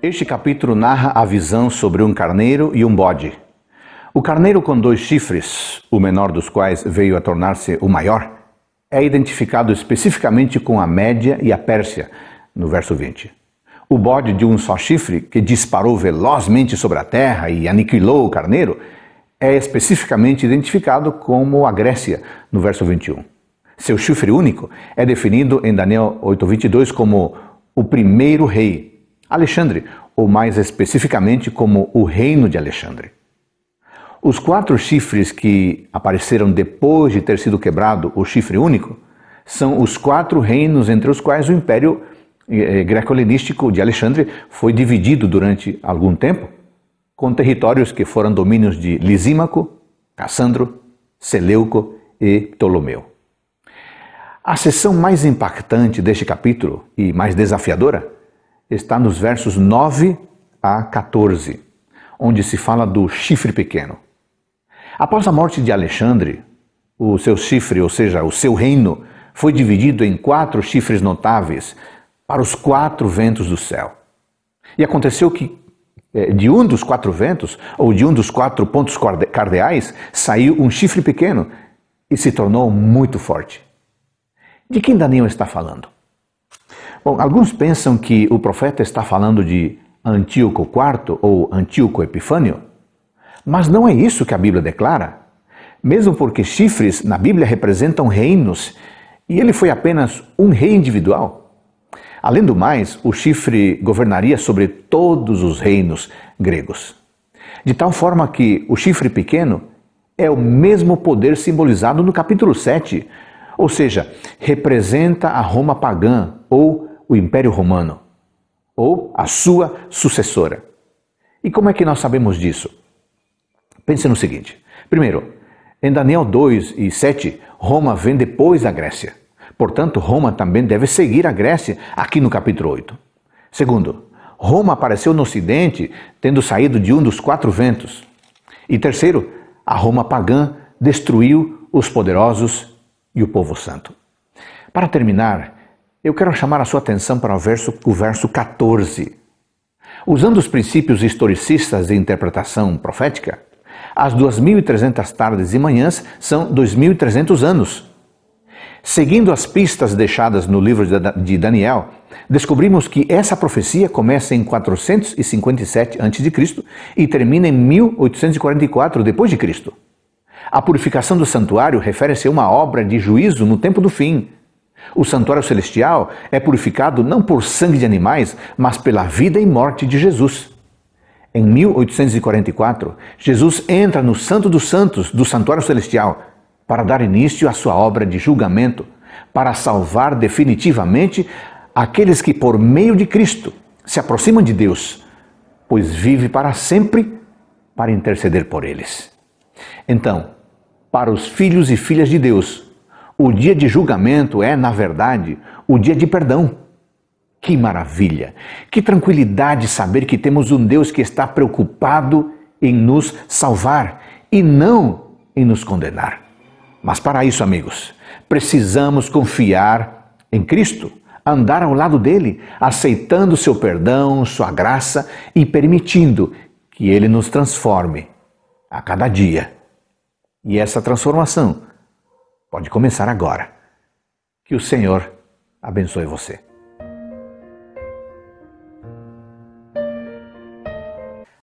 Este capítulo narra a visão sobre um carneiro e um bode. O carneiro com dois chifres, o menor dos quais veio a tornar-se o maior, é identificado especificamente com a Média e a Pérsia, no verso 20. O bode de um só chifre, que disparou velozmente sobre a terra e aniquilou o carneiro, é especificamente identificado como a Grécia, no verso 21. Seu chifre único é definido em Daniel 8:22 como o primeiro rei Alexandre, ou mais especificamente como o Reino de Alexandre. Os quatro chifres que apareceram depois de ter sido quebrado o chifre único são os quatro reinos entre os quais o Império eh, eh, Greco-Helenístico de Alexandre foi dividido durante algum tempo, com territórios que foram domínios de Lisímaco, Cassandro, Seleuco e Ptolomeu. A seção mais impactante deste capítulo e mais desafiadora está nos versos 9 a 14, onde se fala do chifre pequeno. Após a morte de Alexandre, o seu chifre, ou seja, o seu reino, foi dividido em quatro chifres notáveis para os quatro ventos do céu. E aconteceu que eh, de um dos quatro ventos, ou de um dos quatro pontos cardeais, saiu um chifre pequeno e se tornou muito forte. De quem Daniel está falando? Bom, alguns pensam que o profeta está falando de Antíoco IV ou Antíoco Epifânio, mas não é isso que a Bíblia declara. Mesmo porque chifres na Bíblia representam reinos e ele foi apenas um rei individual. Além do mais, o chifre governaria sobre todos os reinos gregos. De tal forma que o chifre pequeno é o mesmo poder simbolizado no capítulo 7, ou seja, representa a Roma pagã ou o Império Romano ou a sua sucessora. E como é que nós sabemos disso? Pense no seguinte: primeiro, em Daniel 2 e 7, Roma vem depois da Grécia. Portanto, Roma também deve seguir a Grécia aqui no capítulo 8. Segundo, Roma apareceu no Ocidente tendo saído de um dos quatro ventos. E terceiro, a Roma pagã destruiu os poderosos e o povo santo. Para terminar, eu quero chamar a sua atenção para o verso, o verso 14. Usando os princípios historicistas de interpretação profética, as 2.300 tardes e manhãs são 2.300 anos. Seguindo as pistas deixadas no livro de Daniel, descobrimos que essa profecia começa em 457 a.C. e termina em 1844 d.C. A purificação do santuário refere-se a uma obra de juízo no tempo do fim, o santuário celestial é purificado não por sangue de animais, mas pela vida e morte de Jesus. Em 1844, Jesus entra no Santo dos Santos do Santuário Celestial para dar início à sua obra de julgamento, para salvar definitivamente aqueles que, por meio de Cristo, se aproximam de Deus, pois vive para sempre para interceder por eles. Então, para os filhos e filhas de Deus, o dia de julgamento é, na verdade, o dia de perdão. Que maravilha! Que tranquilidade saber que temos um Deus que está preocupado em nos salvar e não em nos condenar. Mas para isso, amigos, precisamos confiar em Cristo, andar ao lado dele, aceitando seu perdão, sua graça e permitindo que ele nos transforme a cada dia. E essa transformação Pode começar agora. Que o Senhor abençoe você.